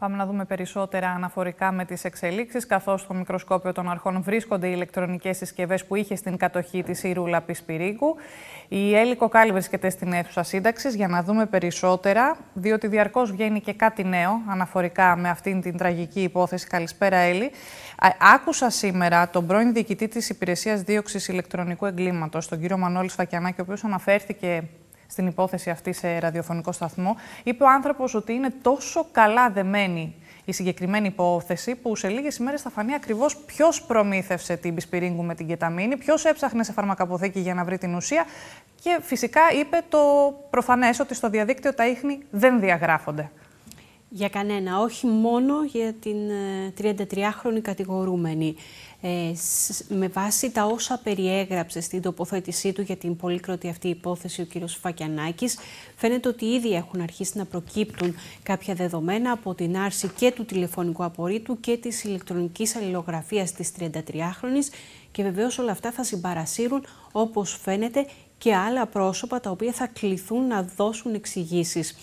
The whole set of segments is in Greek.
Πάμε να δούμε περισσότερα αναφορικά με τις εξελίξεις. Καθώς στο μικροσκόπιο των αρχών βρίσκονται οι ηλεκτρονικές συσκευές που είχε στην κατοχή της Ιρούλα Πισπυρίγκου. Η Έλλη Κοκάλι βρίσκεται στην αίθουσα σύνταξης για να δούμε περισσότερα, διότι διαρκώς βγαίνει και κάτι νέο αναφορικά με αυτήν την τραγική υπόθεση. Καλησπέρα, Έλλη. Άκουσα σήμερα τον πρώην διοικητή της Υπηρεσίας Δίωξης Ηλεκτρονικού Εγκλήματος, τον κύριο Μανώλη Φακιανάκη, ο οποίος αναφέρθηκε στην υπόθεση αυτή σε ραδιοφωνικό σταθμό. Είπε ο άνθρωπος ότι είναι τόσο καλά δεμένη η συγκεκριμένη υπόθεση που σε λίγες ημέρες θα φανεί ακριβώς ποιος προμήθευσε την πισπυρίγκου με την κεταμίνη, ποιος έψαχνε σε φαρμακαποθήκη για να βρει την ουσία. Και φυσικά είπε το προφανές ότι στο διαδίκτυο τα ίχνη δεν διαγράφονται. Για κανένα, όχι μόνο για την 33χρονη ε, κατηγορούμενη. Ε, με βάση τα όσα περιέγραψε στην τοποθέτησή του για την πολύκροτη αυτή υπόθεση ο κ. Φακιανάκης, φαίνεται ότι ήδη έχουν αρχίσει να προκύπτουν κάποια δεδομένα από την άρση και του τηλεφωνικού απορρίτου και της ηλεκτρονικής αλληλογραφίας της 33χρονης και βεβαίως όλα αυτά θα συμπαρασύρουν όπως φαίνεται και άλλα πρόσωπα τα οποία θα κληθούν να δώσουν εξηγήσεις.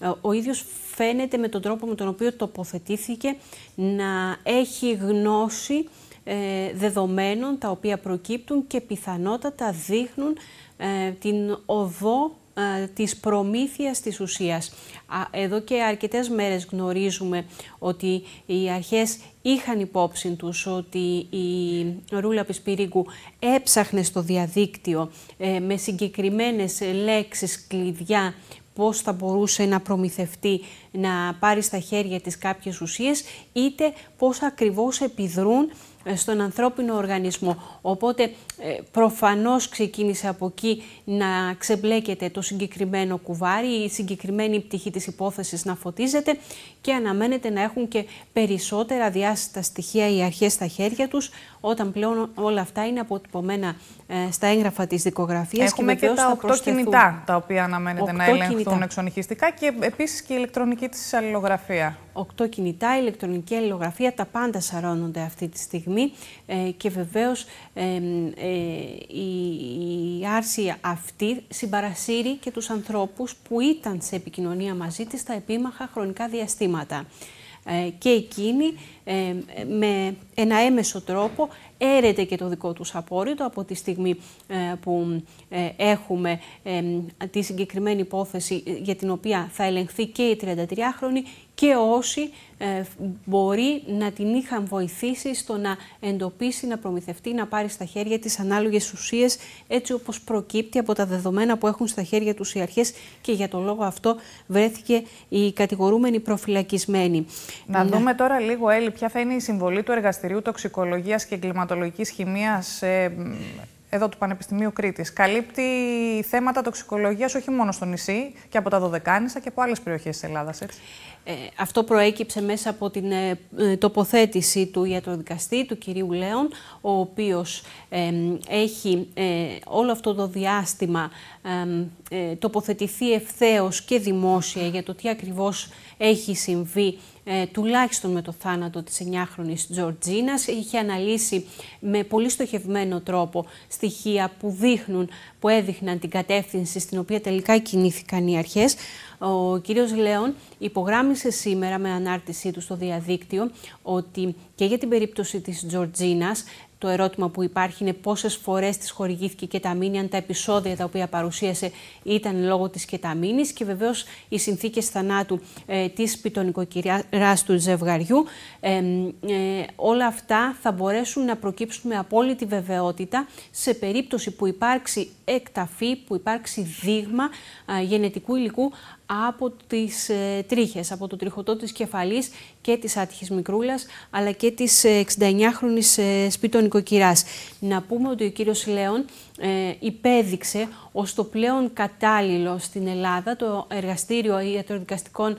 Ε, ο ίδιος φαίνεται με τον τρόπο με τον οποίο τοποθετήθηκε να έχει γνώση ε, δεδομένων τα οποία προκύπτουν και πιθανότατα δείχνουν ε, την οδό της προμήθειας της ουσίας. Εδώ και αρκετές μέρες γνωρίζουμε ότι οι αρχές είχαν υπόψη τους ότι η Ρούλα Πισπυρίγκου έψαχνε στο διαδίκτυο με συγκεκριμένες λέξεις κλειδιά πώς θα μπορούσε να προμηθευτεί, να πάρει στα χέρια της κάποιες ουσίες, είτε πώς ακριβώς επιδρούν ε, στον ανθρώπινο οργανισμό. Οπότε ε, προφανώς ξεκίνησε από εκεί να ξεμπλέκεται το συγκεκριμένο κουβάρι, η συγκεκριμένη πτυχή της υπόθεσης να φωτίζεται και αναμένεται να έχουν και περισσότερα διάστατα στοιχεία οι αρχές στα χέρια τους όταν πλέον όλα αυτά είναι αποτυπωμένα ε, στα έγγραφα της δικογραφίας. Έχουμε και, και τα οκτώ κινητά τα οποία αναμένεται να ελεγχθούν εξονυχιστικά και επίσης και η ηλεκτρονική της αλληλογραφία. Οκτώ κινητά, ηλεκτρονική αλληλογραφία, τα πάντα σαρώνονται αυτή τη στιγμή ε, και βεβαίως ε, η άρση αυτή συμπαρασύρει και τους ανθρώπους που ήταν σε επικοινωνία μαζί της τα επίμαχα χρονικά διαστήματα. Ε, και εκείνοι με ένα έμεσο τρόπο έρεται και το δικό τους απόρριτο από τη στιγμή ε, που ε, έχουμε τη συγκεκριμένη υπόθεση ε, για την οποία θα ελεγχθεί και η 33χρονη και όσοι μπορεί να την είχαν βοηθήσει στο να εντοπίσει, να προμηθευτεί, να πάρει στα χέρια τις ανάλογες ουσίες έτσι όπως προκύπτει από τα δεδομένα που έχουν στα χέρια τους οι αρχές και για τον λόγο αυτό βρέθηκε η κατηγορούμενη προφυλακισμένη. Να δούμε τώρα λίγο έλλειψη ποια θα είναι η συμβολή του Εργαστηρίου Τοξικολογίας και εγκληματολογικής χημιά εδώ του Πανεπιστημίου Κρήτης. Καλύπτει θέματα τοξικολογίας όχι μόνο στο νησί και από τα Δωδεκάνησα και από άλλες περιοχές της Ελλάδας, Ε, αυτό προέκυψε μέσα από την ε, ε, τοποθέτηση του ιατροδικαστή, του κυρίου Λέων, ο οποίος ε, έχει όλο αυτό το διάστημα τοποθετηθεί ευθέως και δημόσια για το τι ακριβώς έχει συμβεί ε, τουλάχιστον με το θάνατο της 9χρονης Τζορτζίνας. Είχε αναλύσει με πολύ στοχευμένο τρόπο στοιχεία που δείχνουν, που έδειχναν την κατεύθυνση στην οποία τελικά κινήθηκαν οι αρχές. Ο κύριος Λέων υπογράμμισε σήμερα με ανάρτησή του στο διαδίκτυο ότι και για την περίπτωση της Τζορτζίνας το ερώτημα που υπάρχει είναι πόσες φορές της χορηγήθηκε η κεταμίνη, αν τα επεισόδια τα οποία παρουσίασε ήταν λόγω της κεταμίνης και βεβαίως οι συνθήκες θανάτου ε, της του ζευγαριού. Ε, όλα αυτά θα μπορέσουν να προκύψουν με απόλυτη βεβαιότητα σε περίπτωση που υπάρξει εκταφή, που υπάρξει δείγμα γενετικού υλικού από τις ε, τρίχες, από το τριχωτό της κεφαλής και της άτυχης μικρούλας, αλλά και της 69χρονης ε, ε, σπιτονοικοκυράς. Να πούμε ότι ο κύριος Λέων υπέδειξε ως το πλέον κατάλληλο στην Ελλάδα το Εργαστήριο Ιατροδικαστικών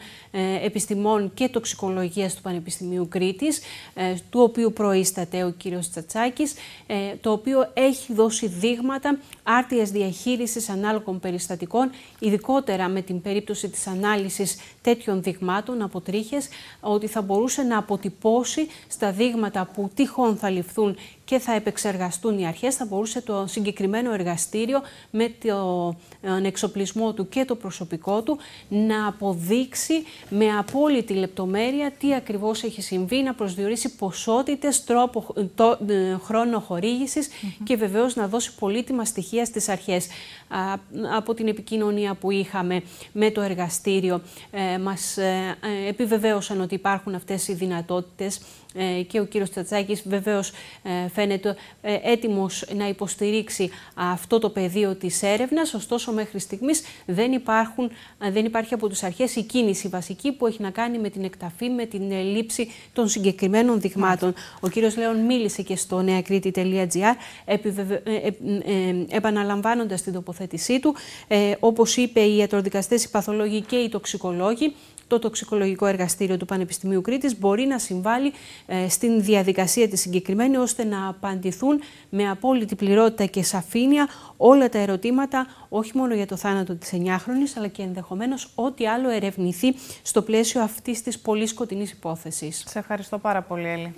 Επιστημών και Τοξικολογίας του Πανεπιστημίου Κρήτης, του οποίου προείσταται ο κύριος Τσατσάκης, το οποίο έχει δώσει δείγματα άρτιας διαχείρισης ανάλογων περιστατικών, ειδικότερα με την περίπτωση Της ανάλυσης τέτοιων δειγμάτων από ότι θα μπορούσε να αποτυπώσει στα δείγματα που τυχόν θα ληφθούν και θα επεξεργαστούν οι αρχές, θα μπορούσε το συγκεκριμένο εργαστήριο με τον ε, εξοπλισμό του και το προσωπικό του να αποδείξει με απόλυτη λεπτομέρεια τι ακριβώς έχει συμβεί, να προσδιορίσει ποσότητες, τρόπο, ε, ε, χρόνο χορήγησης και βεβαίως να δώσει πολύτιμα στοιχεία στις αρχές. από την επικοινωνία που είχαμε με το εργαστήριο, μας ε, ε, επιβεβαίωσαν ότι υπάρχουν αυτές οι δυνατότητες ε, και ο κύριος Τσατσάκης βεβαίως ε, φαίνεται ε, έτοιμος να υποστηρίξει αυτό το πεδίο της έρευνας, ωστόσο μέχρι στιγμής δεν, υπάρχουν, δεν υπάρχει από τις αρχές η κίνηση βασική που έχει να κάνει με την εκταφή, με την λήψη των συγκεκριμένων δειγμάτων. Ο κύριος Λέων μίλησε και στο νεακρίτη.gr επαναλαμβάνοντα επαναλαμβάνοντας την τοποθέτησή του, όπως είπε οι ιατροδικαστές, οι παθολόγοι και οι τοξικολόγοι, το τοξικολογικό εργαστήριο του Πανεπιστημίου Κρήτης μπορεί να συμβάλλει ε, στην διαδικασία τη συγκεκριμένη ώστε να απαντηθούν με απόλυτη πληρότητα και σαφήνεια όλα τα ερωτήματα όχι μόνο για το θάνατο της 9 χρονη, αλλά και ενδεχομένως ό,τι άλλο ερευνηθεί στο πλαίσιο αυτής της πολύ σκοτεινής υπόθεσης. Σε ευχαριστώ πάρα πολύ Έλλη.